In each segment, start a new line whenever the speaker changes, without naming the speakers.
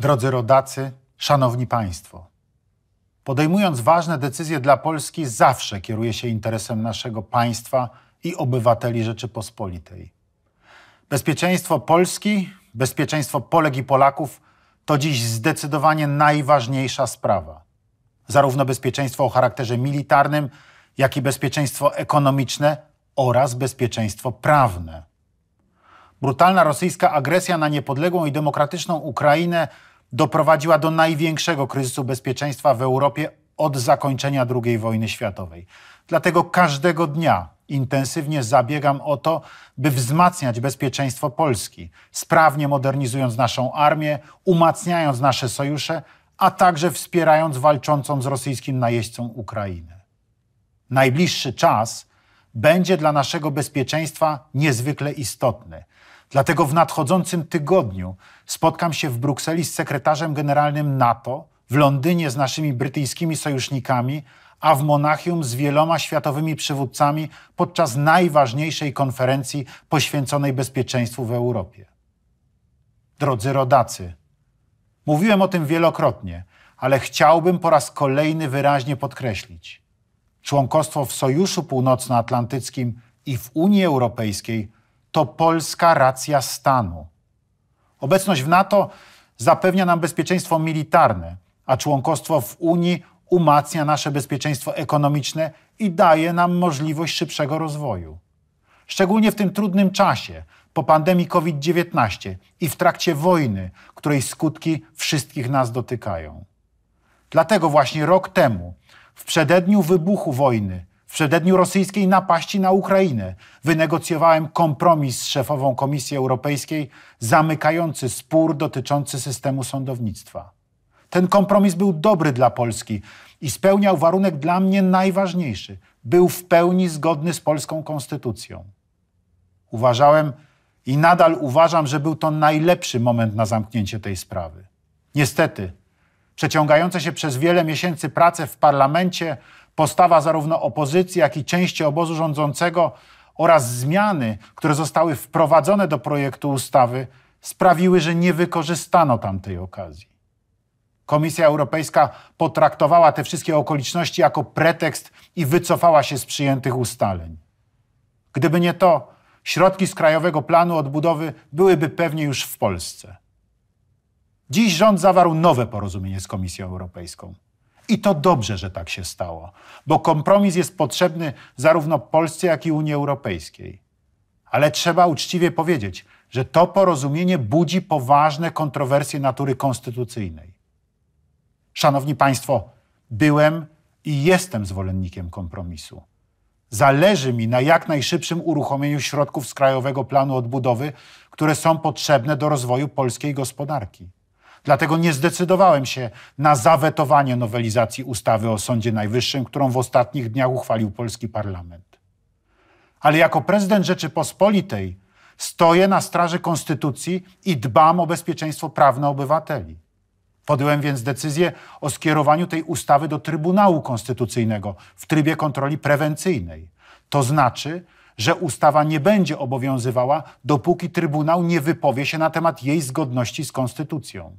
Drodzy rodacy, szanowni państwo, podejmując ważne decyzje dla Polski, zawsze kieruje się interesem naszego państwa i obywateli Rzeczypospolitej. Bezpieczeństwo Polski, bezpieczeństwo Polek i Polaków to dziś zdecydowanie najważniejsza sprawa. Zarówno bezpieczeństwo o charakterze militarnym, jak i bezpieczeństwo ekonomiczne oraz bezpieczeństwo prawne. Brutalna rosyjska agresja na niepodległą i demokratyczną Ukrainę doprowadziła do największego kryzysu bezpieczeństwa w Europie od zakończenia II wojny światowej. Dlatego każdego dnia intensywnie zabiegam o to, by wzmacniać bezpieczeństwo Polski, sprawnie modernizując naszą armię, umacniając nasze sojusze, a także wspierając walczącą z rosyjskim najeźdźcą Ukrainę. Najbliższy czas będzie dla naszego bezpieczeństwa niezwykle istotny. Dlatego w nadchodzącym tygodniu spotkam się w Brukseli z sekretarzem generalnym NATO, w Londynie z naszymi brytyjskimi sojusznikami, a w Monachium z wieloma światowymi przywódcami podczas najważniejszej konferencji poświęconej bezpieczeństwu w Europie. Drodzy rodacy, mówiłem o tym wielokrotnie, ale chciałbym po raz kolejny wyraźnie podkreślić. Członkostwo w Sojuszu Północnoatlantyckim i w Unii Europejskiej to polska racja stanu. Obecność w NATO zapewnia nam bezpieczeństwo militarne, a członkostwo w Unii umacnia nasze bezpieczeństwo ekonomiczne i daje nam możliwość szybszego rozwoju. Szczególnie w tym trudnym czasie, po pandemii COVID-19 i w trakcie wojny, której skutki wszystkich nas dotykają. Dlatego właśnie rok temu w przededniu wybuchu wojny, w przededniu rosyjskiej napaści na Ukrainę, wynegocjowałem kompromis z szefową Komisji Europejskiej zamykający spór dotyczący systemu sądownictwa. Ten kompromis był dobry dla Polski i spełniał warunek dla mnie najważniejszy był w pełni zgodny z polską konstytucją. Uważałem i nadal uważam, że był to najlepszy moment na zamknięcie tej sprawy. Niestety, Przeciągające się przez wiele miesięcy prace w parlamencie, postawa zarówno opozycji, jak i części obozu rządzącego oraz zmiany, które zostały wprowadzone do projektu ustawy, sprawiły, że nie wykorzystano tamtej okazji. Komisja Europejska potraktowała te wszystkie okoliczności jako pretekst i wycofała się z przyjętych ustaleń. Gdyby nie to, środki z Krajowego Planu Odbudowy byłyby pewnie już w Polsce. Dziś rząd zawarł nowe porozumienie z Komisją Europejską. I to dobrze, że tak się stało, bo kompromis jest potrzebny zarówno Polsce, jak i Unii Europejskiej. Ale trzeba uczciwie powiedzieć, że to porozumienie budzi poważne kontrowersje natury konstytucyjnej. Szanowni Państwo, byłem i jestem zwolennikiem kompromisu. Zależy mi na jak najszybszym uruchomieniu środków z Krajowego Planu Odbudowy, które są potrzebne do rozwoju polskiej gospodarki. Dlatego nie zdecydowałem się na zawetowanie nowelizacji ustawy o Sądzie Najwyższym, którą w ostatnich dniach uchwalił polski parlament. Ale jako prezydent Rzeczypospolitej stoję na straży konstytucji i dbam o bezpieczeństwo prawne obywateli. Podjąłem więc decyzję o skierowaniu tej ustawy do Trybunału Konstytucyjnego w trybie kontroli prewencyjnej. To znaczy, że ustawa nie będzie obowiązywała, dopóki Trybunał nie wypowie się na temat jej zgodności z Konstytucją.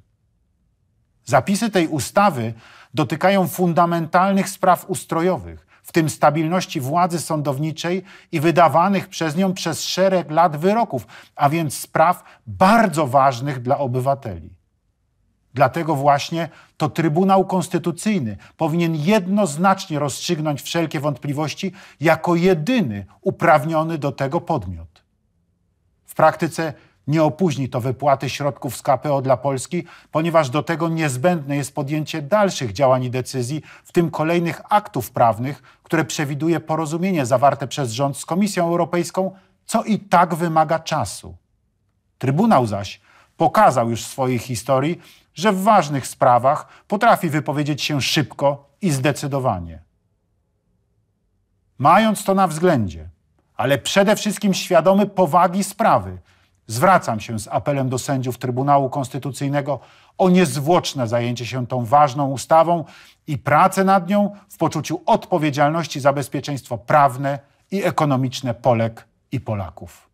Zapisy tej ustawy dotykają fundamentalnych spraw ustrojowych, w tym stabilności władzy sądowniczej i wydawanych przez nią przez szereg lat wyroków, a więc spraw bardzo ważnych dla obywateli. Dlatego właśnie to Trybunał Konstytucyjny powinien jednoznacznie rozstrzygnąć wszelkie wątpliwości jako jedyny uprawniony do tego podmiot. W praktyce nie opóźni to wypłaty środków z KPO dla Polski, ponieważ do tego niezbędne jest podjęcie dalszych działań i decyzji, w tym kolejnych aktów prawnych, które przewiduje porozumienie zawarte przez rząd z Komisją Europejską, co i tak wymaga czasu. Trybunał zaś pokazał już w swojej historii, że w ważnych sprawach potrafi wypowiedzieć się szybko i zdecydowanie. Mając to na względzie, ale przede wszystkim świadomy powagi sprawy, Zwracam się z apelem do sędziów Trybunału Konstytucyjnego o niezwłoczne zajęcie się tą ważną ustawą i pracę nad nią w poczuciu odpowiedzialności za bezpieczeństwo prawne i ekonomiczne Polek i Polaków.